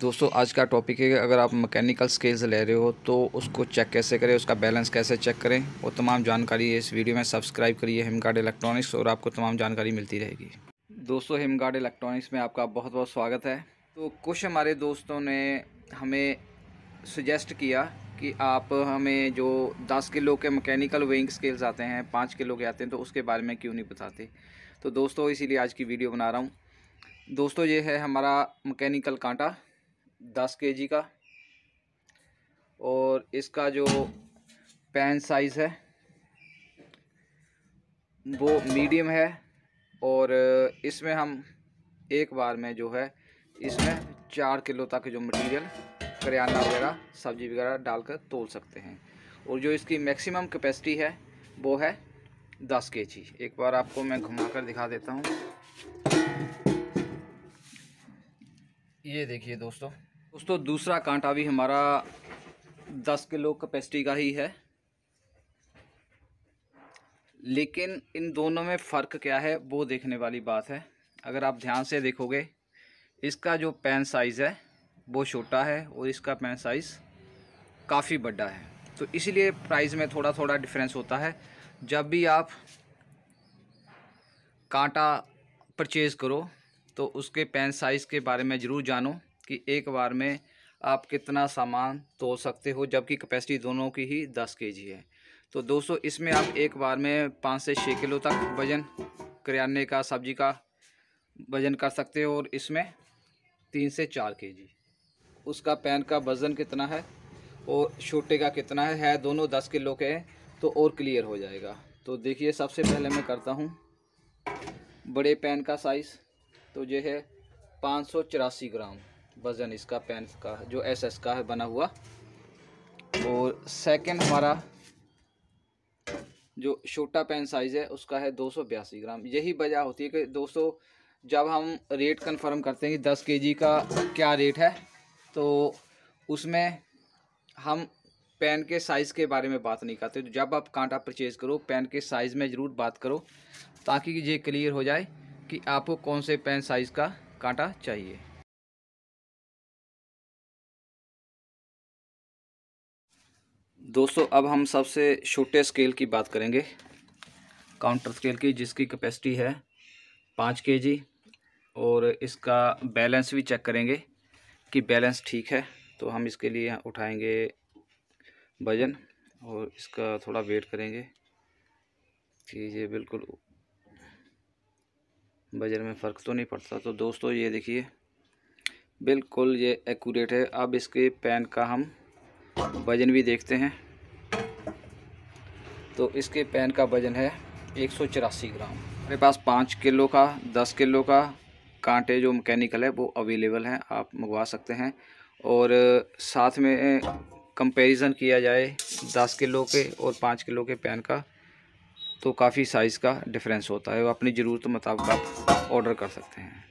दोस्तों आज का टॉपिक है अगर आप मैकेनिकल स्केल्स ले रहे हो तो उसको चेक कैसे करें उसका बैलेंस कैसे चेक करें वो तमाम जानकारी इस वीडियो में सब्सक्राइब करिए हिमगार्ड इलेक्ट्रॉनिक्स और आपको तमाम जानकारी मिलती रहेगी दोस्तों हिमगार्ड इलेक्ट्रॉनिक्स में आपका बहुत बहुत स्वागत है तो कुछ हमारे दोस्तों ने हमें सुजेस्ट किया कि आप हमें जो दस किलो के मकैनिकल वेइंग स्केल्स आते हैं पाँच किलो के आते हैं तो उसके बारे में क्यों नहीं बताते तो दोस्तों इसीलिए आज की वीडियो बना रहा हूँ दोस्तों ये है हमारा मकैनिकल कांटा दस के जी का और इसका जो पैन साइज़ है वो मीडियम है और इसमें हम एक बार में जो है इसमें चार किलो तक जो मटेरियल करियाना वगैरह सब्ज़ी वगैरह डालकर तोल सकते हैं और जो इसकी मैक्सिमम कैपेसिटी है वो है दस के जी एक बार आपको मैं घुमा कर दिखा देता हूँ ये देखिए दोस्तों दोस्तों दूसरा कांटा भी हमारा दस किलो कैपेसिटी का ही है लेकिन इन दोनों में फ़र्क क्या है वो देखने वाली बात है अगर आप ध्यान से देखोगे इसका जो पेन साइज़ है वो छोटा है और इसका पेन साइज़ काफ़ी बड़ा है तो इसलिए प्राइस में थोड़ा थोड़ा डिफरेंस होता है जब भी आप कांटा परचेज़ करो तो उसके पेन साइज़ के बारे में ज़रूर जानो कि एक बार में आप कितना सामान तोल सकते हो जबकि कैपेसिटी दोनों की ही दस के जी है तो दोस्तों इसमें आप एक बार में पाँच से छः किलो तक वज़न करियाने का सब्जी का वज़न कर सकते हो और इसमें तीन से चार के जी उसका पैन का वज़न कितना है और छोटे का कितना है, है दोनों दस किलो के हैं तो और क्लियर हो जाएगा तो देखिए सबसे पहले मैं करता हूँ बड़े पैन का साइज़ तो ये है पाँच सौ चौरासी ग्राम वज़न इसका पेन का जो एस एस का है बना हुआ और सेकंड हमारा जो छोटा पेन साइज़ है उसका है दो सौ बयासी ग्राम यही वजह होती है कि दो जब हम रेट कंफर्म करते हैं कि दस के जी का क्या रेट है तो उसमें हम पेन के साइज़ के बारे में बात नहीं करते तो जब आप कांटा परचेज़ करो पेन के साइज़ में ज़रूर बात करो ताकि ये क्लियर हो जाए कि आपको कौन से पेन साइज़ का कांटा चाहिए दोस्तों अब हम सबसे छोटे स्केल की बात करेंगे काउंटर स्केल की जिसकी कैपेसिटी है पाँच के जी और इसका बैलेंस भी चेक करेंगे कि बैलेंस ठीक है तो हम इसके लिए उठाएंगे वज़न और इसका थोड़ा वेट करेंगे कि ये बिल्कुल बजट में फ़र्क तो नहीं पड़ता तो दोस्तों ये देखिए बिल्कुल ये एक्यूरेट है अब इसके पेन का हम वजन भी देखते हैं तो इसके पेन का वजन है एक सौ चौरासी ग्राम मेरे पास पाँच किलो का दस किलो का कांटे जो मैकेनिकल है वो अवेलेबल हैं आप मंगवा सकते हैं और साथ में कंपैरिजन किया जाए दस किलो के और पाँच किलो के पेन का तो काफ़ी साइज़ का डिफरेंस होता है वो अपनी ज़रूरत मुताबिक आप ऑर्डर कर सकते हैं